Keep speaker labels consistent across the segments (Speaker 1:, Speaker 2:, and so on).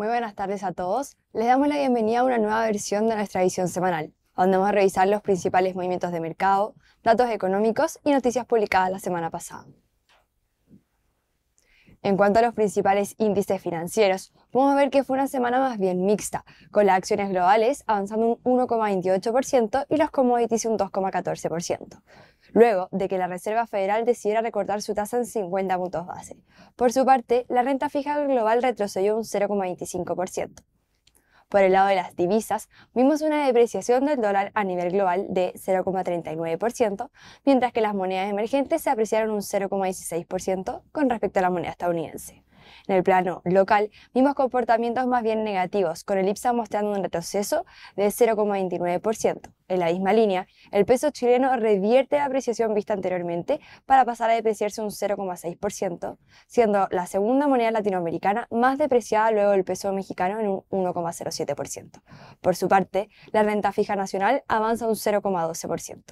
Speaker 1: Muy buenas tardes a todos. Les damos la bienvenida a una nueva versión de nuestra edición semanal, donde vamos a revisar los principales movimientos de mercado, datos económicos y noticias publicadas la semana pasada. En cuanto a los principales índices financieros, a ver que fue una semana más bien mixta, con las acciones globales avanzando un 1,28% y los commodities un 2,14% luego de que la Reserva Federal decidiera recortar su tasa en 50 puntos base. Por su parte, la renta fija global retrocedió un 0,25%. Por el lado de las divisas, vimos una depreciación del dólar a nivel global de 0,39%, mientras que las monedas emergentes se apreciaron un 0,16% con respecto a la moneda estadounidense en el plano local, vimos comportamientos más bien negativos, con el IPSA mostrando un retroceso de 0,29%. En la misma línea, el peso chileno revierte la apreciación vista anteriormente para pasar a depreciarse un 0,6%, siendo la segunda moneda latinoamericana más depreciada luego del peso mexicano en un 1,07%. Por su parte, la renta fija nacional avanza un 0,12%.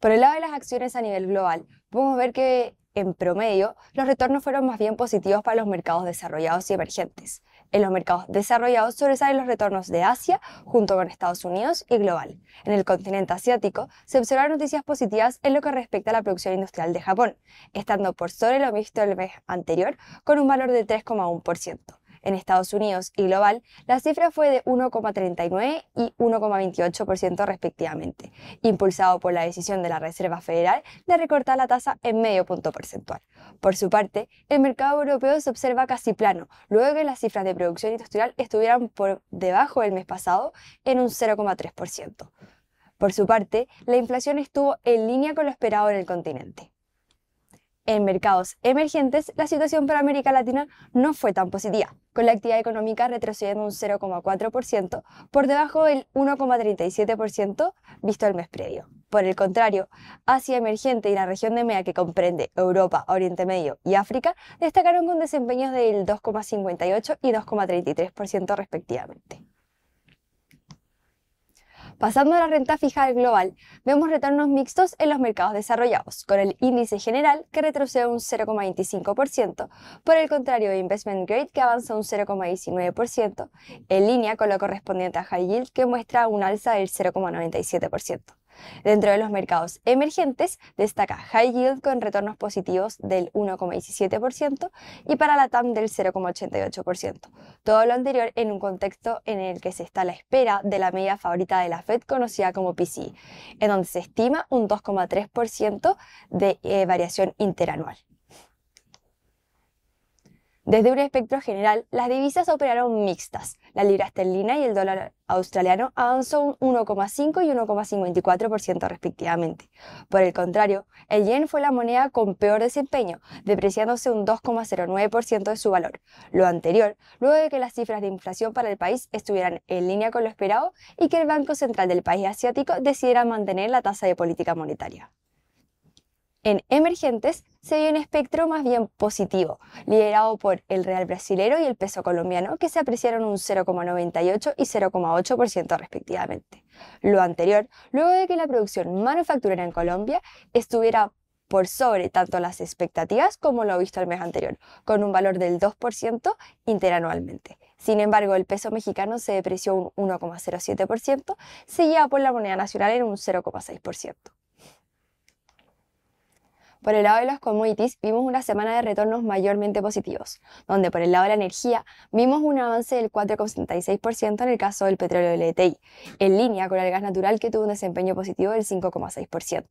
Speaker 1: Por el lado de las acciones a nivel global, podemos ver que en promedio, los retornos fueron más bien positivos para los mercados desarrollados y emergentes. En los mercados desarrollados sobresalen los retornos de Asia junto con Estados Unidos y global. En el continente asiático se observaron noticias positivas en lo que respecta a la producción industrial de Japón, estando por sobre lo visto el mes anterior con un valor de 3,1%. En Estados Unidos y global, la cifra fue de 1,39 y 1,28% respectivamente, impulsado por la decisión de la Reserva Federal de recortar la tasa en medio punto porcentual. Por su parte, el mercado europeo se observa casi plano, luego que las cifras de producción industrial estuvieran por debajo del mes pasado en un 0,3%. Por su parte, la inflación estuvo en línea con lo esperado en el continente en mercados emergentes, la situación para América Latina no fue tan positiva, con la actividad económica retrocediendo un 0,4%, por debajo del 1,37% visto el mes previo. Por el contrario, Asia emergente y la región de EMEA que comprende Europa, Oriente Medio y África destacaron con desempeños del 2,58 y 2,33% respectivamente. Pasando a la renta fija global, vemos retornos mixtos en los mercados desarrollados, con el índice general que retrocede un 0,25%, por el contrario Investment Grade que avanza un 0,19%, en línea con lo correspondiente a High Yield que muestra un alza del 0,97%. Dentro de los mercados emergentes destaca High Yield con retornos positivos del 1,17% y para la TAM del 0,88%. Todo lo anterior en un contexto en el que se está a la espera de la media favorita de la Fed conocida como PC, en donde se estima un 2,3% de eh, variación interanual. Desde un espectro general, las divisas operaron mixtas. La libra esterlina y el dólar australiano avanzó un 1,5 y 1,54% respectivamente. Por el contrario, el yen fue la moneda con peor desempeño, depreciándose un 2,09% de su valor. Lo anterior, luego de que las cifras de inflación para el país estuvieran en línea con lo esperado y que el Banco Central del país asiático decidiera mantener la tasa de política monetaria. En emergentes, se vio un espectro más bien positivo, liderado por el real brasilero y el peso colombiano, que se apreciaron un 0,98 y 0,8% respectivamente. Lo anterior, luego de que la producción manufacturera en Colombia estuviera por sobre tanto las expectativas como lo visto el mes anterior, con un valor del 2% interanualmente. Sin embargo, el peso mexicano se depreció un 1,07%, seguida por la moneda nacional en un 0,6%. Por el lado de los commodities, vimos una semana de retornos mayormente positivos, donde por el lado de la energía vimos un avance del 4,76% en el caso del petróleo LTI, en línea con el gas natural que tuvo un desempeño positivo del 5,6%.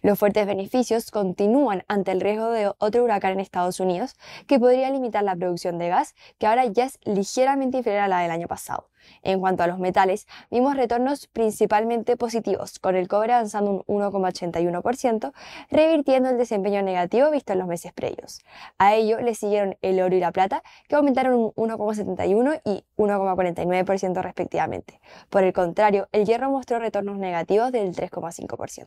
Speaker 1: Los fuertes beneficios continúan ante el riesgo de otro huracán en Estados Unidos que podría limitar la producción de gas, que ahora ya es ligeramente inferior a la del año pasado. En cuanto a los metales, vimos retornos principalmente positivos, con el cobre avanzando un 1,81%, revirtiendo el desempeño negativo visto en los meses previos. A ello le siguieron el oro y la plata, que aumentaron un 1,71 y 1,49% respectivamente. Por el contrario, el hierro mostró retornos negativos del 3,5%.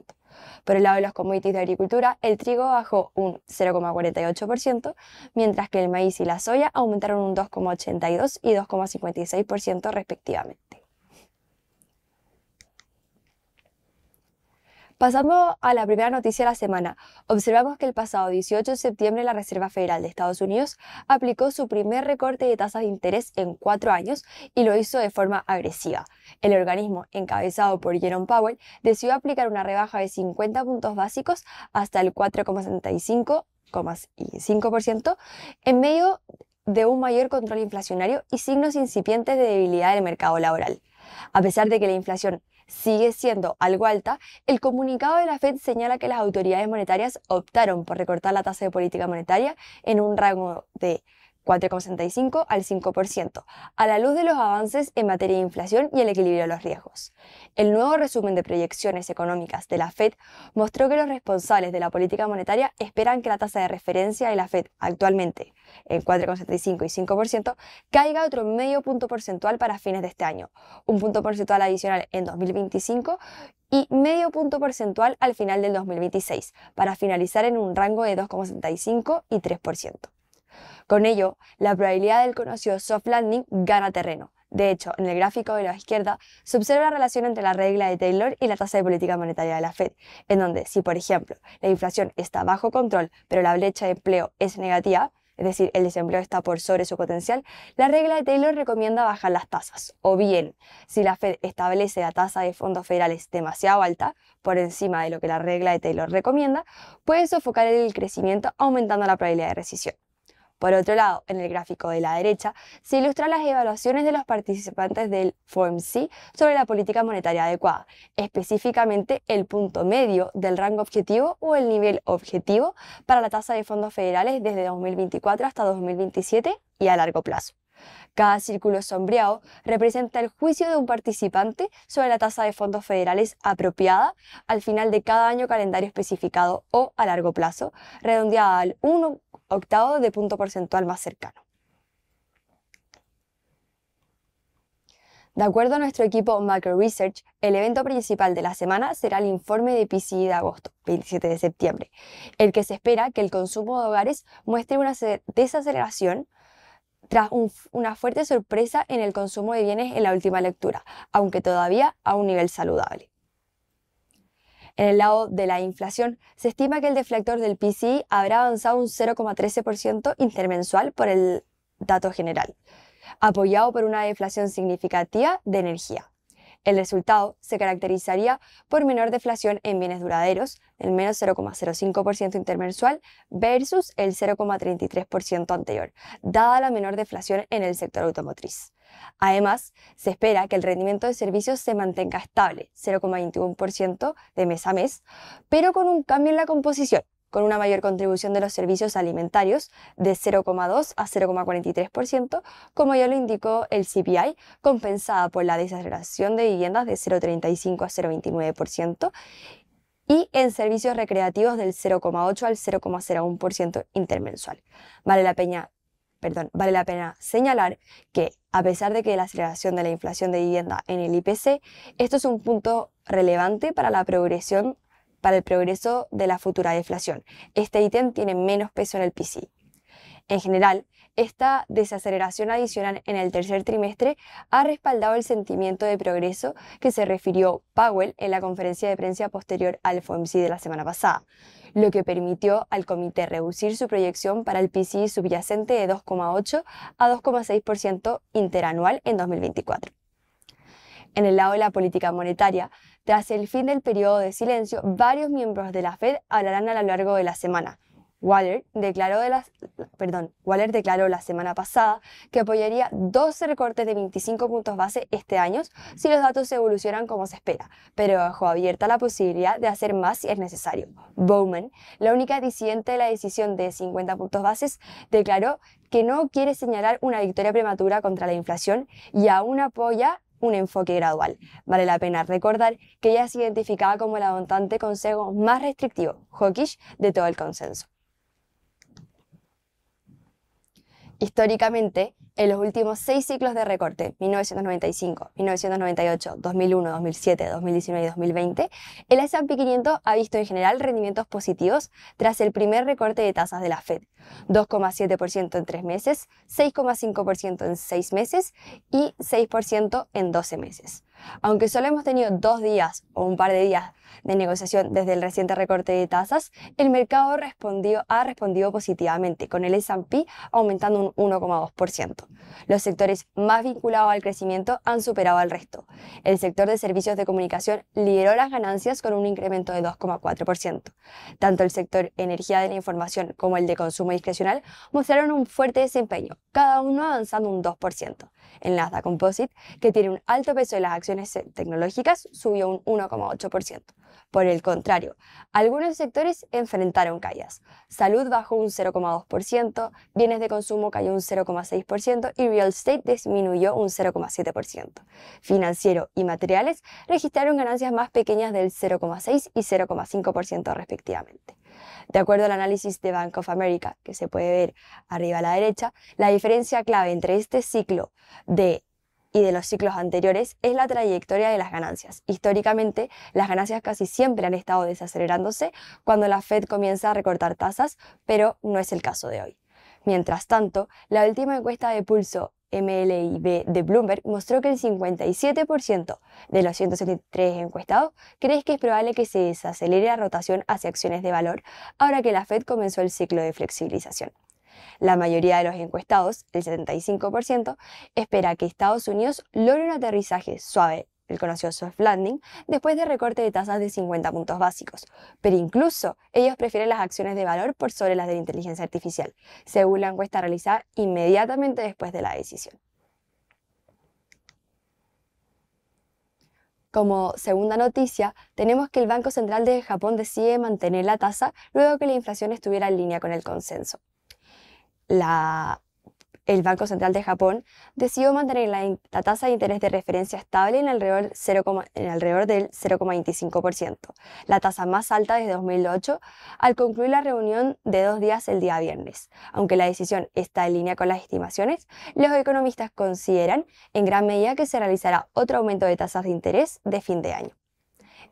Speaker 1: Por el lado de los commodities de agricultura, el trigo bajó un 0,48%, mientras que el maíz y la soya aumentaron un 2,82 y 2,56% respectivamente. Pasamos a la primera noticia de la semana. Observamos que el pasado 18 de septiembre la Reserva Federal de Estados Unidos aplicó su primer recorte de tasas de interés en cuatro años y lo hizo de forma agresiva. El organismo, encabezado por Jerome Powell, decidió aplicar una rebaja de 50 puntos básicos hasta el 4,75% en medio de un mayor control inflacionario y signos incipientes de debilidad del mercado laboral. A pesar de que la inflación sigue siendo algo alta, el comunicado de la Fed señala que las autoridades monetarias optaron por recortar la tasa de política monetaria en un rango de 4,65 al 5%, a la luz de los avances en materia de inflación y el equilibrio de los riesgos. El nuevo resumen de proyecciones económicas de la Fed mostró que los responsables de la política monetaria esperan que la tasa de referencia de la Fed actualmente en 4.65 y 5% caiga otro medio punto porcentual para fines de este año, un punto porcentual adicional en 2025 y medio punto porcentual al final del 2026, para finalizar en un rango de 2,65% y 3%. Con ello, la probabilidad del conocido soft landing gana terreno. De hecho, en el gráfico de la izquierda se observa la relación entre la regla de Taylor y la tasa de política monetaria de la Fed, en donde si, por ejemplo, la inflación está bajo control, pero la brecha de empleo es negativa, es decir, el desempleo está por sobre su potencial, la regla de Taylor recomienda bajar las tasas. O bien, si la Fed establece la tasa de fondos federales demasiado alta, por encima de lo que la regla de Taylor recomienda, puede sofocar el crecimiento aumentando la probabilidad de recesión. Por otro lado, en el gráfico de la derecha se ilustran las evaluaciones de los participantes del FOMC sobre la política monetaria adecuada, específicamente el punto medio del rango objetivo o el nivel objetivo para la tasa de fondos federales desde 2024 hasta 2027 y a largo plazo. Cada círculo sombreado representa el juicio de un participante sobre la tasa de fondos federales apropiada al final de cada año calendario especificado o a largo plazo, redondeada al 1 octavo de punto porcentual más cercano. De acuerdo a nuestro equipo Macro Research, el evento principal de la semana será el informe de PCI e de agosto, 27 de septiembre, el que se espera que el consumo de hogares muestre una desaceleración tras una fuerte sorpresa en el consumo de bienes en la última lectura, aunque todavía a un nivel saludable. En el lado de la inflación, se estima que el deflector del PCI habrá avanzado un 0,13% intermensual por el dato general, apoyado por una deflación significativa de energía. El resultado se caracterizaría por menor deflación en bienes duraderos, el menos 0,05% intermensual versus el 0,33% anterior, dada la menor deflación en el sector automotriz. Además, se espera que el rendimiento de servicios se mantenga estable, 0,21% de mes a mes, pero con un cambio en la composición, con una mayor contribución de los servicios alimentarios de 0,2 a 0,43%, como ya lo indicó el CPI, compensada por la desaceleración de viviendas de 0,35 a 0,29% y en servicios recreativos del 0,8 al 0,01% intermensual. Vale la, peña, perdón, vale la pena señalar que a pesar de que la aceleración de la inflación de vivienda en el IPC, esto es un punto relevante para la progresión para el progreso de la futura deflación. Este ítem tiene menos peso en el PC. En general, esta desaceleración adicional en el tercer trimestre ha respaldado el sentimiento de progreso que se refirió Powell en la conferencia de prensa posterior al FOMC de la semana pasada, lo que permitió al comité reducir su proyección para el PCI subyacente de 2,8 a 2,6% interanual en 2024. En el lado de la política monetaria, tras el fin del periodo de silencio, varios miembros de la Fed hablarán a lo largo de la semana, Waller declaró, la semana pasada que apoyaría 12 recortes de 25 puntos base este año si los datos evolucionan como se espera, pero dejó abierta la posibilidad de hacer más si es necesario. Bowman, la única disidente de la decisión de 50 puntos bases, declaró que no quiere señalar una victoria prematura contra la inflación y aún apoya un enfoque gradual. Vale la pena recordar que ella se identificaba como el abundante consejo más restrictivo, hawkish, de todo el consenso. históricamente, en los últimos seis ciclos de recorte, 1995, 1998, 2001, 2007, 2019 y 2020, el S&P 500 ha visto en general rendimientos positivos tras el primer recorte de tasas de la Fed, 2,7% en tres meses, 6,5% en seis meses y 6% en 12 meses. Aunque solo hemos tenido dos días o un par de días de negociación desde el reciente recorte de tasas, el mercado respondió, ha respondido positivamente, con el S&P aumentando un 1,2%. Los sectores más vinculados al crecimiento han superado al resto. El sector de servicios de comunicación lideró las ganancias con un incremento de 2,4%. Tanto el sector energía de la información como el de consumo discrecional mostraron un fuerte desempeño, cada uno avanzando un 2%. la Nasdaq Composite, que tiene un alto peso de las acciones eh, tecnológicas subió un 1,8%. Por el contrario, algunos sectores enfrentaron caídas. Salud bajó un 0,2%, bienes de consumo cayó un 0,6% y real estate disminuyó un 0,7%. Financiero y materiales registraron ganancias más pequeñas del 0,6 y 0,5% respectivamente. De acuerdo al análisis de Bank of America, que se puede ver arriba a la derecha, la diferencia clave entre este ciclo de y de los ciclos anteriores es la trayectoria de las ganancias. Históricamente, las ganancias casi siempre han estado desacelerándose cuando la Fed comienza a recortar tasas, pero no es el caso de hoy. Mientras tanto, la última encuesta de pulso MLIB de Bloomberg mostró que el 57% de los 173 encuestados cree que es probable que se desacelere la rotación hacia acciones de valor ahora que la Fed comenzó el ciclo de flexibilización. La mayoría de los encuestados, el 75%, espera que Estados Unidos logre un aterrizaje suave, el conocido soft landing, después de recorte de tasas de 50 puntos básicos. Pero incluso ellos prefieren las acciones de valor por sobre las de la inteligencia artificial, según la encuesta realizada inmediatamente después de la decisión. Como segunda noticia, tenemos que el Banco Central de Japón decide mantener la tasa luego que la inflación estuviera en línea con el consenso la, el Banco Central de Japón decidió mantener la, tasa de interés de referencia estable en alrededor, 0, en alrededor del 0,25%, la tasa más alta desde 2008, al concluir la reunión de dos días el día viernes. Aunque la decisión está en línea con las estimaciones, los economistas consideran en gran medida que se realizará otro aumento de tasas de interés de fin de año.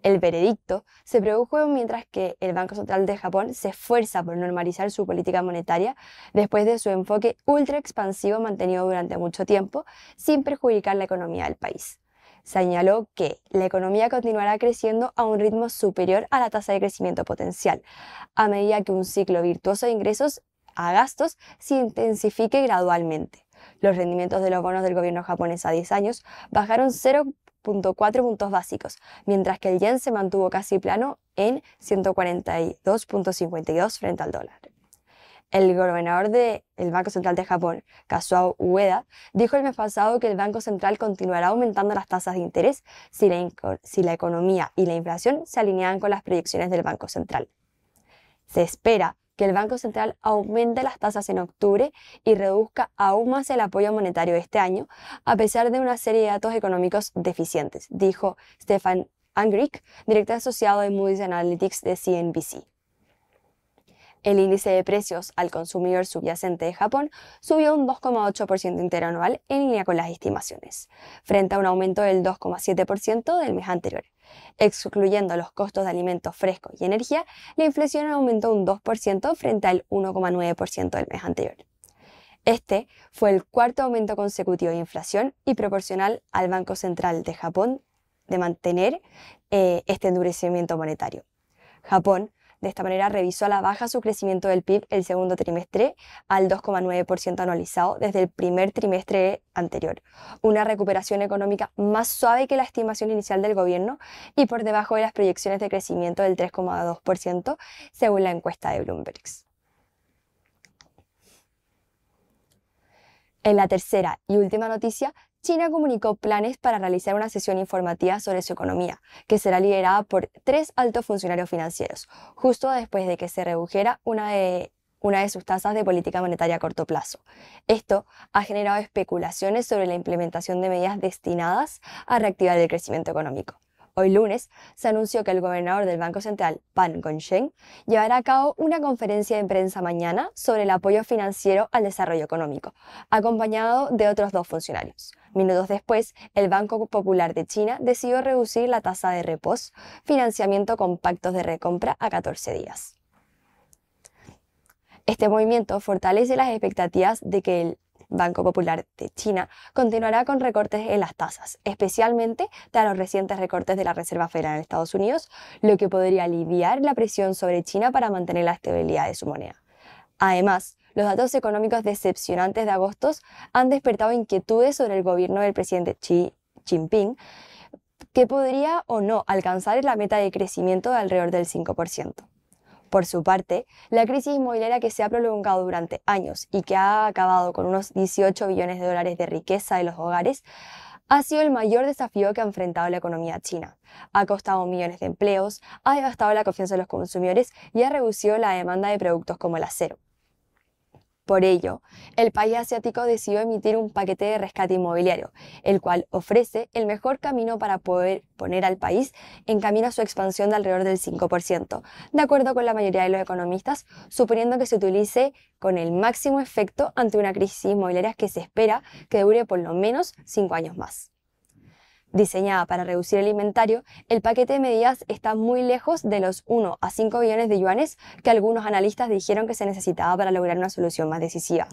Speaker 1: El veredicto se produjo mientras que el Banco Central de Japón se esfuerza por normalizar su política monetaria después de su enfoque ultra expansivo mantenido durante mucho tiempo, sin perjudicar la economía del país. Señaló que la economía continuará creciendo a un ritmo superior a la tasa de crecimiento potencial, a medida que un ciclo virtuoso de ingresos a gastos se intensifique gradualmente. Los rendimientos de los bonos del gobierno japonés a 10 años bajaron 0 .4 puntos básicos, mientras que el yen se mantuvo casi plano en 142.52 frente al dólar. El gobernador del Banco Central de Japón, Kazuo Ueda, dijo el mes pasado que el Banco Central continuará aumentando las tasas de interés si la, si la economía y la inflación se alinean con las proyecciones del Banco Central. Se espera que el Banco Central aumente las tasas en octubre y reduzca aún más el apoyo monetario este año, a pesar de una serie de datos económicos deficientes, dijo Stefan Angrick, director asociado de Moody's Analytics de CNBC. El índice de precios al consumidor subyacente de Japón subió un 2,8% interanual en línea con las estimaciones, frente a un aumento del 2,7% del mes anterior. Excluyendo los costos de alimentos frescos y energía, la inflación aumentó un 2% frente al 1,9% del mes anterior. Este fue el cuarto aumento consecutivo de inflación y proporcional al Banco Central de Japón de mantener eh, este endurecimiento monetario. Japón de esta manera revisó a la baja su crecimiento del PIB el segundo trimestre al 2,9% anualizado desde el primer trimestre anterior, una recuperación económica más suave que la estimación inicial del gobierno y por debajo de las proyecciones de crecimiento del 3,2% según la encuesta de Bloomberg. En la tercera y última noticia, China comunicó planes para realizar una sesión informativa sobre su economía, que será liderada por tres altos funcionarios financieros, justo después de que se redujera una de, una de sus tasas de política monetaria a corto plazo. Esto ha generado especulaciones sobre la implementación de medidas destinadas a reactivar el crecimiento económico. Hoy lunes se anunció que el gobernador del Banco Central, Pan Gongsheng, llevará a cabo una conferencia de prensa mañana sobre el apoyo financiero al desarrollo económico, acompañado de otros dos funcionarios. Minutos después, el Banco Popular de China decidió reducir la tasa de repos, financiamiento con pactos de recompra a 14 días. Este movimiento fortalece las expectativas de que el Banco Popular de China continuará con recortes en las tasas, especialmente tras los recientes recortes de la Reserva Federal en Estados Unidos, lo que podría aliviar la presión sobre China para mantener la estabilidad de su moneda. Además, los datos económicos decepcionantes de agosto han despertado inquietudes sobre el gobierno del presidente Xi Jinping, que podría o no alcanzar la meta de crecimiento de alrededor del 5%. Por su parte, la crisis inmobiliaria que se ha prolongado durante años y que ha acabado con unos 18 billones de dólares de riqueza de los hogares, ha sido el mayor desafío que ha enfrentado la economía china. Ha costado millones de empleos, ha devastado la confianza de los consumidores y ha reducido la demanda de productos como el acero. Por ello, el país asiático decidió emitir un paquete de rescate inmobiliario, el cual ofrece el mejor camino para poder poner al país en camino a su expansión de alrededor del 5%, de acuerdo con la mayoría de los economistas, suponiendo que se utilice con el máximo efecto ante una crisis inmobiliaria que se espera que dure por lo menos 5 años más diseñada para reducir el inventario, el paquete de medidas está muy lejos de los 1 a 5 billones de yuanes que algunos analistas dijeron que se necesitaba para lograr una solución más decisiva.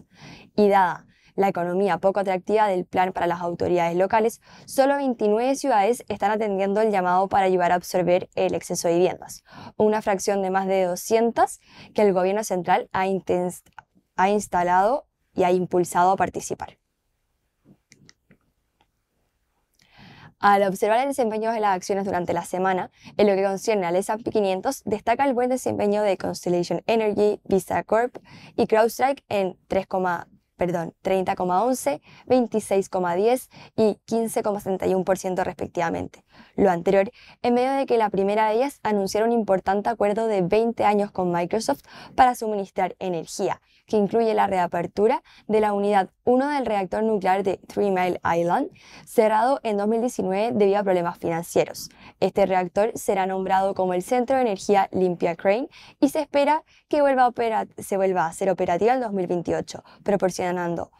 Speaker 1: Y dada la economía poco atractiva del plan para las autoridades locales, solo 29 ciudades están atendiendo el llamado para ayudar a absorber el exceso de viviendas, una fracción de más de 200 que el gobierno central ha, ha instalado y ha impulsado a participar. Al observar el desempeño de las acciones durante la semana, en lo que concierne al S&P 500, destaca el buen desempeño de Constellation Energy, Visa Corp y CrowdStrike en 30,11, 26,10 y 15,71% respectivamente. Lo anterior en medio de que la primera de ellas anunciara un importante acuerdo de 20 años con Microsoft para suministrar energía que incluye la reapertura de la unidad 1 del reactor nuclear de Three Mile Island, cerrado en 2019 debido a problemas financieros. Este reactor será nombrado como el Centro de Energía Limpia Crane y se espera que vuelva a se vuelva a ser operativa en 2028, proporcionando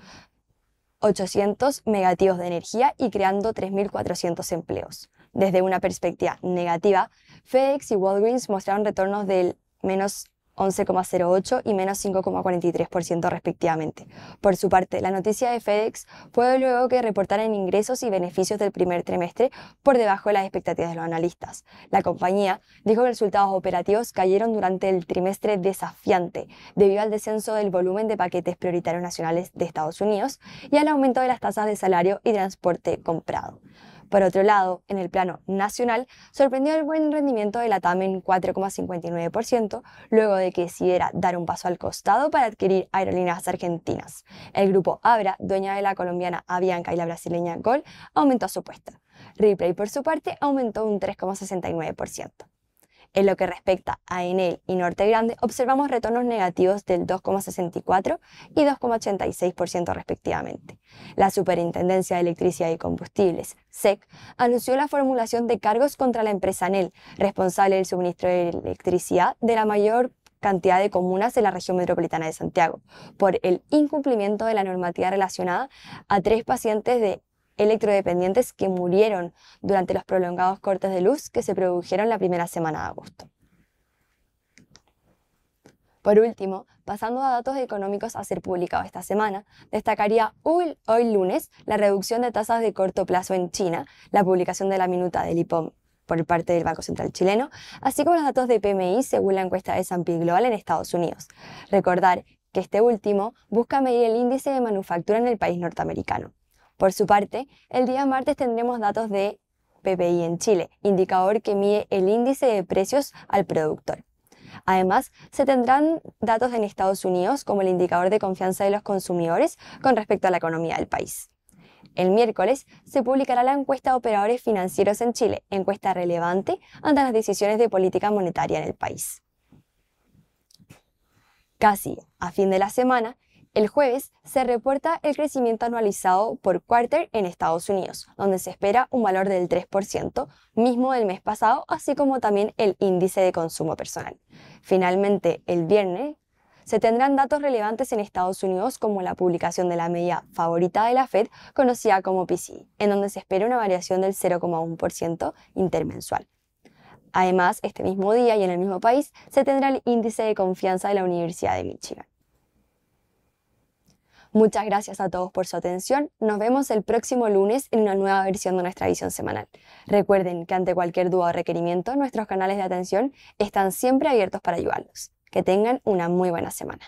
Speaker 1: 800 megativos de energía y creando 3.400 empleos. Desde una perspectiva negativa, FedEx y Walgreens mostraron retornos del menos 11,08 y menos 5,43% respectivamente. Por su parte, la noticia de FedEx fue luego que en ingresos y beneficios del primer trimestre por debajo de las expectativas de los analistas. La compañía dijo que los resultados operativos cayeron durante el trimestre desafiante debido al descenso del volumen de paquetes prioritarios nacionales de Estados Unidos y al aumento de las tasas de salario y transporte comprado. Por otro lado, en el plano nacional, sorprendió el buen rendimiento de la TAM en 4,59%, luego de que decidiera dar un paso al costado para adquirir aerolíneas argentinas. El grupo Abra, dueña de la colombiana Avianca y la brasileña Gol, aumentó su apuesta. Ripley, por su parte, aumentó un 3,69%. En lo que respecta a Enel y Norte Grande, observamos retornos negativos del 2,64 y 2,86% respectivamente. La Superintendencia de Electricidad y Combustibles, SEC, anunció la formulación de cargos contra la empresa Enel, responsable del suministro de electricidad de la mayor cantidad de comunas de la región metropolitana de Santiago por el incumplimiento de la normativa relacionada a tres pacientes de electrodependientes que murieron durante los prolongados cortes de luz que se produjeron la primera semana de agosto. Por último, pasando a datos económicos a ser publicados esta semana, destacaría hoy, lunes la reducción de tasas de corto plazo en China, la publicación de la minuta del IPOM por parte del Banco Central chileno, así como los datos de PMI según la encuesta de S&P Global en Estados Unidos. Recordar que este último busca medir el índice de manufactura en el país norteamericano. Por su parte, el día martes tendremos datos de PPI en Chile, indicador que mide el índice de precios al productor. Además, se tendrán datos en Estados Unidos como el indicador de confianza de los consumidores con respecto a la economía del país. El miércoles se publicará la encuesta de operadores financieros en Chile, encuesta relevante ante las decisiones de política monetaria en el país. Casi a fin de la semana, el jueves se reporta el crecimiento anualizado por quarter en Estados Unidos, donde se espera un valor del 3%, mismo del mes pasado, así como también el índice de consumo personal. Finalmente, el viernes se tendrán datos relevantes en Estados Unidos como la publicación de la media favorita de la Fed, conocida como PCI, en donde se espera una variación del 0,1% intermensual. Además, este mismo día y en el mismo país se tendrá el índice de confianza de la Universidad de Michigan. Muchas gracias a todos por su atención. Nos vemos el próximo lunes en una nueva versión de nuestra edición semanal. Recuerden que ante cualquier duda o requerimiento, nuestros canales de atención están siempre abiertos para ayudarlos. Que tengan una muy buena semana.